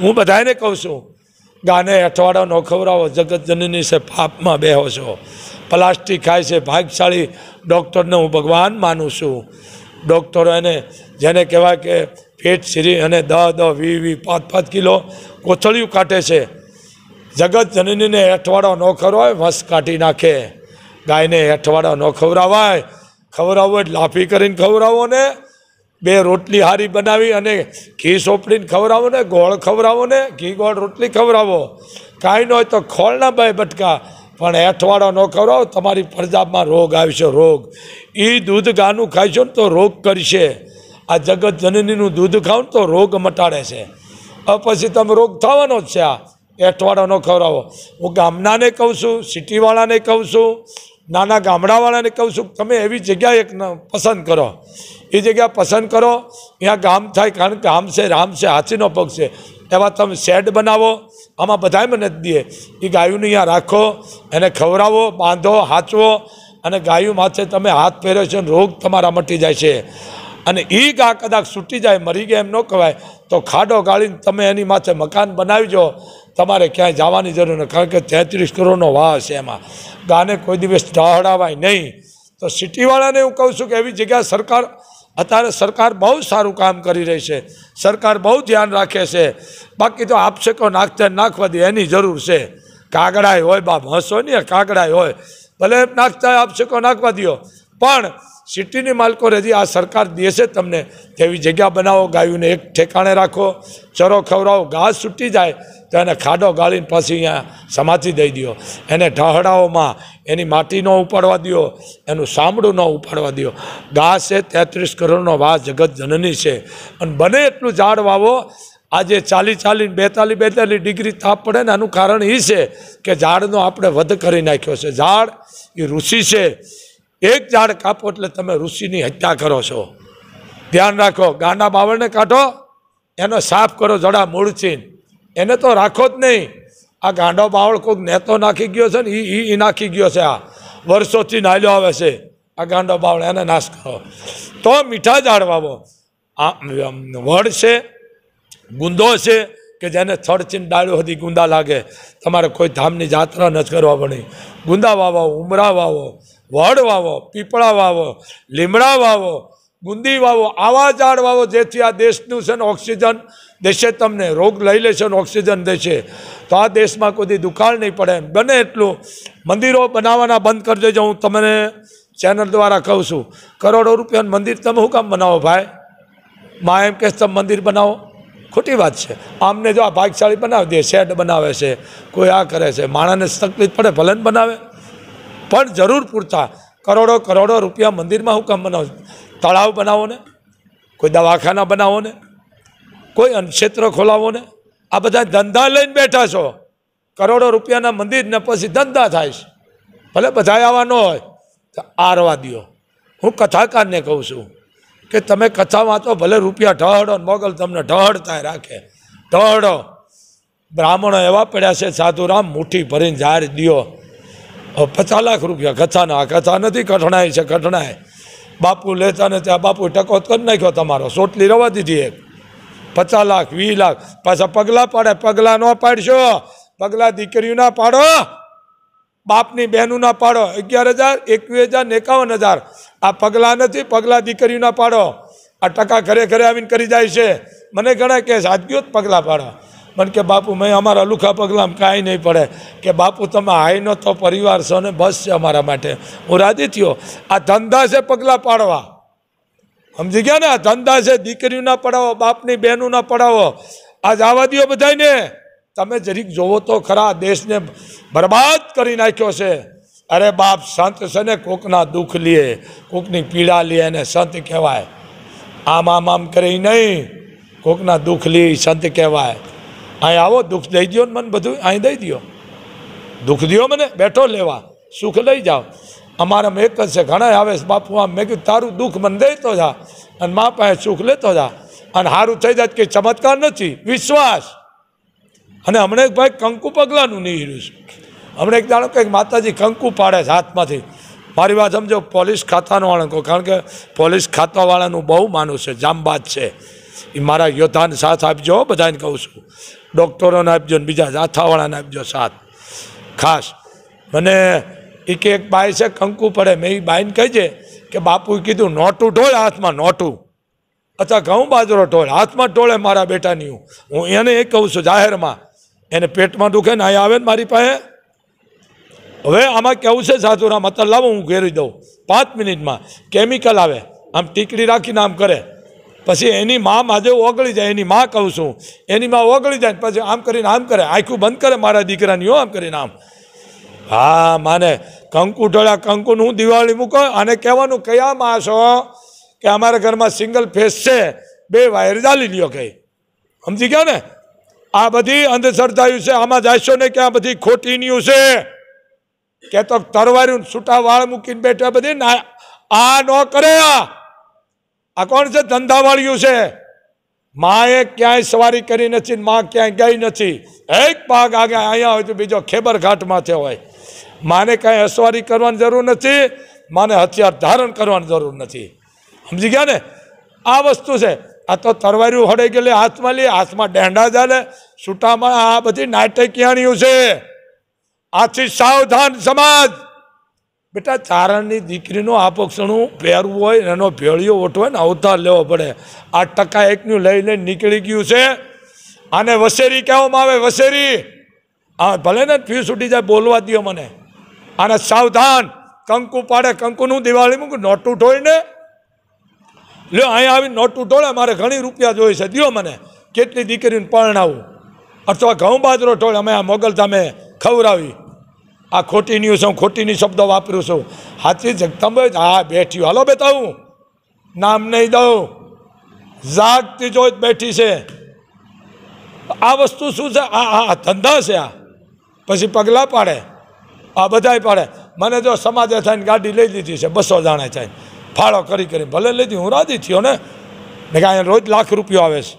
હું બધાને કહું છું ગાને અઠવાડિયા નો ખવડાવો જગતજનની છે પાપમાં બેહો છો પ્લાસ્ટિક ખાય છે ભાગશાળી ડૉક્ટરને હું ભગવાન માનું છું ડૉક્ટરો એને જેને કહેવાય કે પેટ શીરી અને દહ દહ વી વી પાંચ પાંચ કિલો કોથળિયું કાઢે છે જગતજનનીને અઠવાડિયા નો ખવડાવે વસ કાઢી નાખે ગાયને અઠવાડિયા નો ખવડાવાય ખવડાવો લાફી કરીને ખવડાવો ને બે રોટલી હારી બનાવી અને ઘી સોપડીને ખવડાવો ને ગોળ ખવડાવો ને ઘી ગોળ રોટલી ખવડાવો કાંઈ ન હોય તો ખોળના બે ભટકા પણ એઠવાડો ન ખવડાવો તમારી પ્રજામાં રોગ આવશે રોગ એ દૂધ ગાનું ખાઈશો ને તો રોગ કરશે આ જગત જનનીનું દૂધ ખાવ તો રોગ મટાડે છે પછી તમે રોગ થવાનો જ છે આ એઠવાડો ખવડાવો હું ગામનાને કહું છું સિટીવાળાને કહું છું નાના ગામડાવાળાને કહું છું તમે એવી જગ્યાએ પસંદ કરો એ જગ્યા પસંદ કરો ત્યાં ગામ થાય કારણ કે આમ છે રામ છે હાથીનો પગ છે એવા તમે શેડ બનાવો આમાં બધાએ મદદ દે એ ગાયોને અહીંયા રાખો એને ખવડાવો બાંધો હાચવો અને ગાયું માથે તમે હાથ પહેર્યો છે રોગ તમારા મટી જાય છે અને એ ગા કદાચ છૂટી જાય મરી ગયા એમ ન કહેવાય તો ખાડો ગાળીને તમે એની માથે મકાન બનાવજો તમારે ક્યાંય જવાની જરૂર નથી કારણ કે તેત્રીસ કરોડનો વાહ છે એમાં ગાને કોઈ દિવસ ઢહડાવાય નહીં તો સિટીવાળાને હું કહું છું કે એવી જગ્યા સરકાર અત્યારે સરકાર બહુ સારું કામ કરી રહી છે સરકાર બહુ ધ્યાન રાખે છે બાકી તો આપશે કહો નાખતા નાખવા દે એની જરૂર છે કાગડાય હોય બાપ હસો ને કાગડાય હોય ભલે નાખતા આપશે કહો નાખવા દો પણ સિટીની માલકો રજી આ સરકાર દેશે તમને તેવી જગ્યા બનાવો ગાયોને એક ઠેકાણે રાખો ચરો ખવડાવો ઘાસ છૂટી જાય તો એને ખાડો ગાળીને પાછી અહીંયા સમાચી દઈ દો એને ઢહડાઓમાં એની માટી ન ઉપાડવા દો એનું સામડું ન ઉપાડવા દો ઘાસ એ તેત્રીસ કરોડનો વાસ જગત જનની છે અને બને એટલું ઝાડ વાવો આજે ચાલી ચાલીને બેતાલી બેતાલી ડિગ્રી તાપ પડે ને આનું કારણ એ છે કે ઝાડનો આપણે વધ કરી નાખ્યો છે ઝાડ એ ઋષિ છે એક ઝાડ કાપો એટલે તમે ઋષિની હત્યા કરો છો ધ્યાન રાખો ગાંડા બાવળને કાઢો એનો સાફ કરો જડા મૂળચીન એને તો રાખો જ નહીં આ ગાંડો બાવળ કોઈક નેતો નાખી ગયો છે ને એ એ નાખી ગયો છે આ વર્ષોથી નાલ્યો આવે છે આ ગાંડો બાવળ એને નાશ કરો તો મીઠા ઝાડ વાવો આ વડ છે ગુંદો છે કે જેને થડચીન ડાળ્યો હતી ગુંદા લાગે તમારે કોઈ ધામની જાત્રા નથી કરવા પડે ગુંદા વાવો ઉમરા વાવો વડ વાવો પીપળા વાવો લીમડા વાવો બુંદી વાવો આવા ઝાડ વાવો જેથી આ દેશનું છે ને ઓક્સિજન દેશે તમને રોગ લઈ લેશે ને ઓક્સિજન દેશે તો આ દેશમાં કોઈ દુકાળ નહીં પડે બને એટલું મંદિરો બનાવવાના બંધ કરી દેજો હું તમને ચેનલ દ્વારા કહું છું કરોડો રૂપિયાનું મંદિર તમે શું કામ બનાવો ભાઈ મા એમ કહેશ તમે મંદિર બનાવો ખોટી વાત છે આમને જો આ ભાગશાળી બનાવી દે શેડ બનાવે છે કોઈ આ કરે છે માણસને તકલીફ પડે ભલે બનાવે પણ જરૂર પૂરતા કરોડો કરોડો રૂપિયા મંદિરમાં હું કામ બનાવું તળાવ બનાવો ને કોઈ દવાખાના બનાવો ને કોઈ અનક્ષેત્ર ખોલાવો ને આ બધા ધંધા લઈને બેઠા છો કરોડો રૂપિયાના મંદિરને પછી ધંધા થાય છે ભલે બધા આવવા ન હોય તો આરવા દો હું કથાકારને કહું છું કે તમે કથા વાંચો ભલે રૂપિયા ઢહડો મોગલ તમને ઢહડતા રાખે ઢહડો બ્રાહ્મણો એવા પડ્યા છે સાધુરામ મુઠ્ઠી ભરીને જાહેર દો પચાસ લાખ રૂપિયા કથાના કથા નથી કઠણાય છે કઠણાય બાપુ લેતા ને ત્યાં બાપુ ટકો કરી નાખ્યો તમારો સોટલી રવા દીધી એક પચાસ લાખ વીસ લાખ પાછા પગલાં પાડે પગલાં ન પાડશો પગલાં દીકરીઓ ના પાડો બાપની બહેનું ના પાડો અગિયાર હજાર એકવીસ હજાર ને એકાવન હજાર આ પગલાં નથી પગલાં દીકરીઓ ના પાડો આ ટકા ઘરે ઘરે આવીને કરી જાય છે મને ઘણા કહે છે જ પગલાં પાડો પણ કે બાપુ મેં અમારા લુખા પગલાં કાંઈ નહીં પડે કે બાપુ તમે હાઈનો નહોતો પરિવાર છો ને બસ છે અમારા માટે હું રાજી થયો આ ધંધા છે પગલાં પાડવા સમજી ગયા ને આ ધંધા છે દીકરીઓના પડાવો બાપની બહેનોના પડાવો આ જવા દો બધાને તમે જરીક જોવો તો ખરા દેશને બરબાદ કરી નાખ્યો છે અરે બાપ સંત છે ને કોકના દુઃખ લે કોકની પીડા લે અને સંત કહેવાય આમ આમ આમ કરે નહીં કોકના દુઃખ લે સંત કહેવાય અહીં આવો દુઃખ દઈ દો મને બધું અહીં દઈ દો દુઃખ દો મને બેઠો લેવા સુખ લઈ જાઓ અમારામાં એક જ છે ઘણા આવે બાપુ આમ મેં કીધું તારું દુઃખ મને દેતો જા અને મા પાસે સુખ લેતો જા અને સારું થઈ જાય કે ચમત્કાર નથી વિશ્વાસ અને હમણાં ભાઈ કંકુ પગલાંનું નીહર્યું છે હમણાં એક દાણો કંઈક માતાજી કંકુ પાડે છે હાથમાંથી મારી વાત સમજો પોલીસ ખાતાનો વાળંકો કારણ કે પોલીસ ખાતાવાળાનું બહુ માનું છે જામબાદ છે એ મારા યોદ્ધાને સાથ આપજો બધાને કહું છું ડૉક્ટરોને આપજો ને બીજા જાથાવાળાને આપજો સાથ ખાસ મને એક એક બાય છે કંકુ પડે મેં એ બાઈને કહીજે કે બાપુએ કીધું નોટું ઢોળ હાથમાં નોટું અથવા ઘઉં બાજરો ઢોળ હાથમાં ટોળે મારા બેટાની હું હું એને એ કહું છું જાહેરમાં એને પેટમાં દુખે ને અહીં આવે ને મારી પાસે હવે આમાં કેવું છે સાધુરામ અત્યારે લાવો હું ઘેરી દઉં પાંચ મિનિટમાં કેમિકલ આવે આમ ટીકડી રાખીને આમ કરે પછી એની મા માજે ઓગળી જાય એની મા કહું છું એની મા ઓગળી જાય પછી આમ કરીને આમ કરે આખું બંધ કરે મારા દીકરાની આમ કરીને આમ હા માને કંકુ ઢોળા કંકુનું હું દિવાળી મૂકો અને કહેવાનું કયા માં છો કે અમારા ઘરમાં સિંગલ ફેસ છે બે વાયર જાલી લ્યો કઈ સમજી ગયો ને આ બધી અંધશ્રદ્ધાયું છે આમાં જાશો ને કે આ બધી ખોટી ન્યુ છે કે તો તરવાર્યું છૂટા વાળ મૂકીને બેઠા બધી આ ન કરે આ આ કોણ છે ધંધાવાળીયું છે માએ ક્યાંય સવારી કરી નથી મા ક્યાંય ગઈ નથી એક પાક આગળ અહીંયા હોય તો બીજો ખેબર ઘાટમાં થયો હોય માને કાંઈ અસવારી કરવાની જરૂર નથી માને હથિયાર ધારણ કરવાની જરૂર નથી સમજી ગયા ને આ વસ્તુ છે આ તો તરવાર્યું હડે ગયેલી હાથમાં લે હાથમાં ડેંડા ચાલે છૂટામાં આ બધી નાટકીયાણીઓ છે આથી સાવધાન સમાજ બેટા ચારણની દીકરીનું આ પક્ષણું પહેરવું હોય એનો ભેળિયો હોય ને અવતાર લેવો પડે આ ટકા એકનું લઈ લઈને નીકળી ગયું છે આને વસેરી કહેવામાં આવે વસેરી આ ભલે ને ફી છૂટી જાય બોલવા દો મને આને સાવધાન કંકુ પાડે કંકુનું દિવાળી મૂકું નોટ ઉઠોય ને લ્યો અહીંયા આવી નોટ ઉઠોડે મારે ઘણી રૂપિયા જોઈએ છે દો મને કેટલી દીકરીને પરણાવું અથવા ઘઉં બાજરો ઢોળે અમે આ મોગલ તમે ખવડાવી આ ખોટી ન્યૂઝ હું ખોટીની શબ્દો વાપરું છું હાથી જ તમે જ હા બેઠી હાલો બેટા હું નામ નહીં દઉં જાગતી જો બેઠી છે આ વસ્તુ શું છે આ આ ધંધા છે આ પછી પગલાં પાડે આ બધાય પાડે મને જો સમાજે થઈને ગાડી લઈ લીધી છે બસો જાણે થઈને ફાળો કરી કરી ભલે લીધી હું રાજી થયો ને મેં કાંઈ રોજ લાખ રૂપિયો આવે છે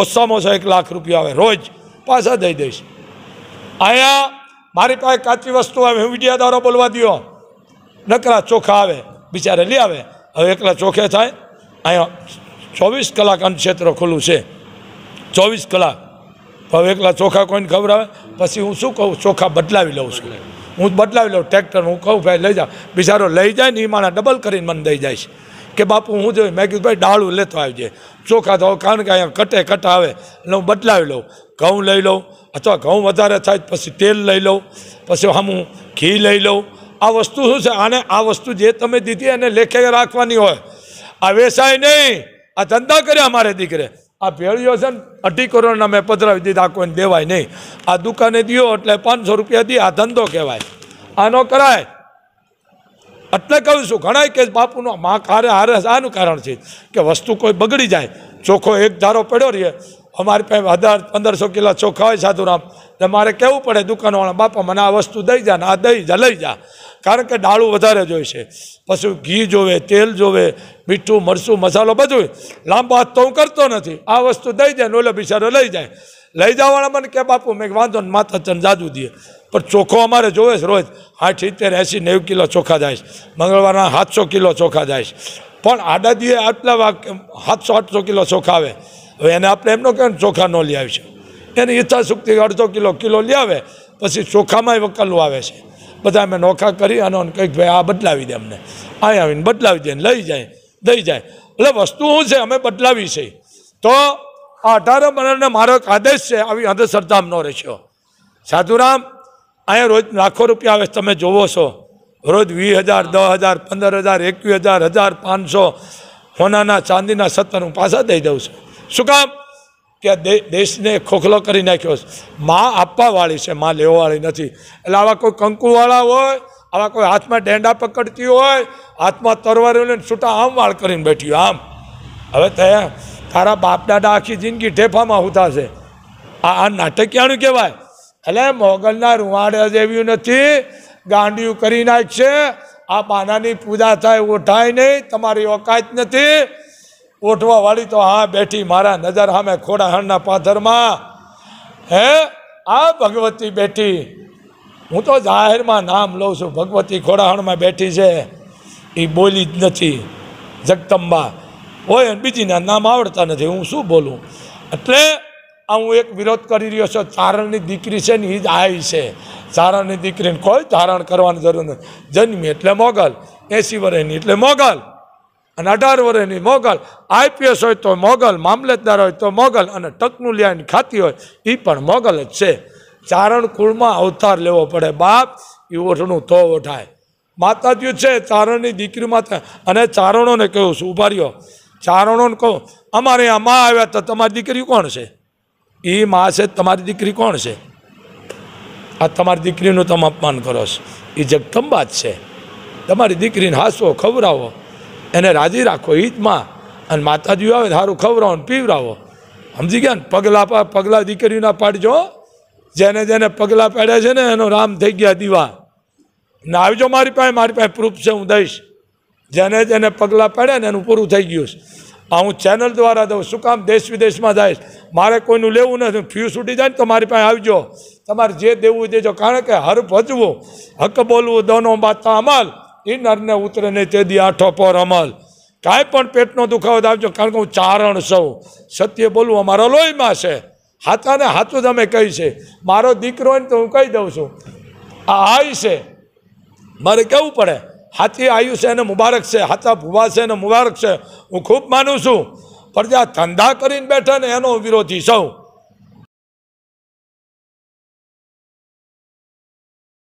ઓછામાં ઓછો એક લાખ રૂપિયા આવે રોજ પાછા દઈ દઈશ અહીંયા મારી પાસે કાચી વસ્તુ આવે હું વિડિયાદારો બોલવા દો નકરા ચોખા આવે બિચારે લઈ આવે હવે એકલા ચોખે થાય અહીંયા ચોવીસ કલાક ક્ષેત્ર ખુલ્લું છે ચોવીસ કલાક હવે એકલા ચોખા કોઈને ખવડાવે પછી હું શું કહું ચોખા બદલાવી લઉં છું હું બદલાવી લઉં ટ્રેક્ટર હું કહું ભાઈ લઈ જાઓ બિચારો લઈ જાય ને એ માણા ડબલ કરીને મને દઈ જાય છે કે બાપુ હું જોયું મેં કીધું ભાઈ ડાળું લેતો આવજે ચોખા તો કારણ કે અહીંયા કટે કટા આવે એટલે હું બદલાવી લઉં ઘઉં લઈ લઉં અથવા ઘઉં વધારે થાય પછી તેલ લઈ લઉં પછી હમું ઘી લઈ લઉં આ વસ્તુ શું છે આને આ વસ્તુ જે તમે દીધી એને લેખે રાખવાની હોય આ વેસાય નહીં આ ધંધા કર્યા મારે દીકરે આ ભેળીઓ છે ને અઢી કરોડના મેં પધરાવી દીધા કોઈને દેવાય નહીં આ દુકાને દો એટલે પાંચસો રૂપિયા દી આ ધંધો કહેવાય આનો કરાય એટલે કહું છું ઘણાય કે બાપુનો મા હારે હારે આનું કારણ છે કે વસ્તુ કોઈ બગડી જાય ચોખ્ખો એક ધારો પડ્યો રહીએ અમારી પાસે હજાર પંદરસો કિલો ચોખ્ખા હોય સાધુરામ તો મારે કહેવું પડે દુકાનવાળા બાપા મને આ વસ્તુ દઈ જા ને આ દઈ જા લઈ જા કારણ કે ડાળું વધારે જોઈશે પછી ઘી જોવે તેલ જોવે મીઠું મરચું મસાલો બધું લાંબા હાથ તો હું કરતો નથી આ વસ્તુ દઈ જાય ને ઓલે બિચારો લઈ જાય લઈ જવાવાળા મને કે બાપુ મેં વાંધો ને માથા ચંદ જાજુ દઈએ પણ ચોખ્ખો અમારે જોવે છે રોજ આઠ સિત્તેર એંસી નેવું કિલો ચોખા જાય મંગળવારના સાતસો કિલો ચોખા જાય પણ આડા દીએ આટલા સાતસો આઠસો કિલો ચોખા આવે હવે એને આપણે એમનો કહેવાય ચોખા ન લઈ આવી છે એની ઈચ્છાશક્તિ અડધો કિલો કિલો લઈ આવે પછી ચોખામાંય વકલું આવે છે બધા અમે નોખા કરી અને કંઈક ભાઈ આ બદલાવી દે અમને અહીં આવીને બદલાવી દે લઈ જાય દઈ જાય એટલે વસ્તુ શું છે અમે બદલાવી છે તો આ અઢાર મરણને મારો એક આદેશ છે આવી અંધશ્રદ્ધામાં ન રહેશો સાધુરામ અહીંયા રોજ લાખો રૂપિયા આવે તમે જોવો છો રોજ વીસ હજાર દસ હજાર પંદર હજાર એકવીસ હજાર હજાર પાંચસો સોનાના ચાંદીના સત્તર હું પાછા દઈ દઉં છું શું કામ કે દેશને ખોખલો કરી નાખ્યો છે માં આપવાવાળી છે માં લેવાવાળી નથી એટલે આવા કોઈ કંકુવાળા હોય આવા કોઈ હાથમાં ડેંડા પકડતી હોય હાથમાં તરવારીઓને છૂટા આમ વાળ કરીને બેઠ્યું આમ હવે થયા તારા બાપ દાદા આખી જિંદગી ઠેફામાં હોતા છે આ આ નાટકિયાણું કહેવાય એટલે મોગલના રૂવાડે જેવ્યું નથી ગાંડિયું કરી નાખશે આ પાનાની પૂજા થાય ઓઠાય નહીં તમારી ઓકાત નથી ઓઠવાવાળી તો હા બેઠી મારા નજર સામે ખોડાહણના પાથરમાં હે આ ભગવતી બેઠી હું તો જાહેરમાં નામ લઉં છું ભગવતી ખોડાહણમાં બેઠી છે એ બોલી જ નથી જગતંબા હોય અને બીજીને નામ આવડતા નથી હું શું બોલું એટલે આ હું એક વિરોધ કરી રહ્યો છું ચારણની દીકરી છે ને એ જ આઈ છે ચારણની દીકરીને કોઈ ધારણ કરવાની જરૂર નથી જન્મી એટલે મોગલ એંસી વર્ષની એટલે મોગલ અને અઢાર વર્ષની મોગલ આઈપીએસ હોય તો મોગલ મામલતદાર હોય તો મોગલ અને ટકનું લ્યાની ખાતી હોય એ પણ મોગલ જ છે ચારણ કુળમાં અવતાર લેવો પડે બાપ એ ઓઠણું તો ઓઠાય માતાજી છે ચારણની દીકરી માતા અને ચારણોને કહ્યું છું ઉભા રહ્યો ચારણોને કહો અમારે આ માં આવ્યા તો તમારી દીકરી કોણ છે એ માં છે તમારી દીકરી કોણ છે આ તમારી દીકરીનું તમે અપમાન કરો છો એ જગદંબા જ છે તમારી દીકરીને હાસો ખવડાવો એને રાજી રાખો એ જ માં અને માતાજી આવે સારું ખવડાવો ને પીવડાવો સમજી ગયા ને પગલાં પગલાં દીકરીના પાડજો જેને જેને પગલાં પાડ્યા છે ને એનો રામ થઈ ગયા દીવા ને આવજો મારી પાસે મારી પાસે પ્રૂફ છે હું દઈશ જેને જેને પગલાં પડે ને એનું પૂરું થઈ ગયું છે આ હું ચેનલ દ્વારા દઉં શું કામ દેશ વિદેશમાં જઈશ મારે કોઈનું લેવું નથી ફ્યુ છૂટી જાય ને તો મારી પાસે આવજો તમારે જે દેવું દેજો કારણ કે હર ભજવું હક બોલવું દોનો બાતા અમલ ઇનરને ઉતરે ને તે દી આઠો પર અમલ કાંઈ પણ પેટનો દુખાવો આવજો કારણ કે હું ચારણ સૌ સત્ય બોલવું અમારા લોહીમાં છે હાથાને હાથું જ અમે કહી છે મારો દીકરો હોય ને તો હું કહી દઉં છું આ આય છે મારે કેવું પડે હાથી આયુ છે એને મુબારક છે હાથા ભૂવા છે એને મુબારક છે હું ખૂબ માનું છું પણ જ્યાં ધંધા કરીને બેઠે ને એનો વિરોધી સૌ